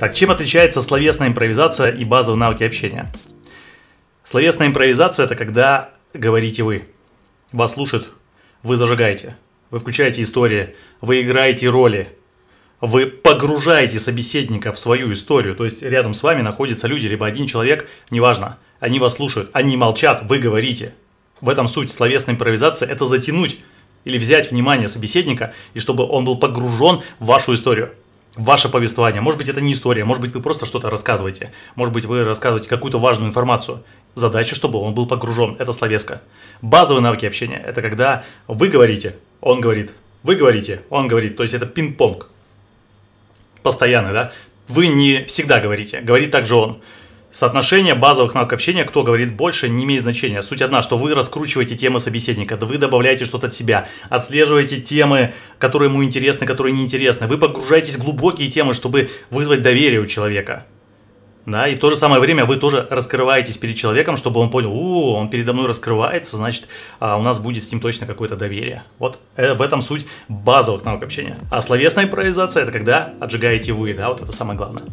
Так, чем отличается словесная импровизация и базовые навыки общения? Словесная импровизация – это когда говорите вы. Вас слушают, вы зажигаете, вы включаете истории, вы играете роли, вы погружаете собеседника в свою историю, то есть рядом с вами находятся люди, либо один человек, неважно, они вас слушают, они молчат, вы говорите. В этом суть словесной импровизации – это затянуть или взять внимание собеседника, и чтобы он был погружен в вашу историю ваше повествование. Может быть, это не история, может быть, вы просто что-то рассказываете. Может быть, вы рассказываете какую-то важную информацию. Задача, чтобы он был погружен. Это словеска. Базовые навыки общения – это когда вы говорите, он говорит, вы говорите, он говорит. То есть, это пинг-понг. Постоянно, да? Вы не всегда говорите, говорит также он. Соотношение базовых навыков общения, кто говорит больше, не имеет значения. Суть одна, что вы раскручиваете темы собеседника, да вы добавляете что-то от себя, отслеживаете темы, которые ему интересны, которые неинтересны. Вы погружаетесь в глубокие темы, чтобы вызвать доверие у человека. Да, и в то же самое время вы тоже раскрываетесь перед человеком, чтобы он понял, у, он передо мной раскрывается, значит, а, у нас будет с ним точно какое-то доверие. Вот э, в этом суть базовых навыков общения. А словесная импровизация – это когда отжигаете вы, да, вот это самое главное.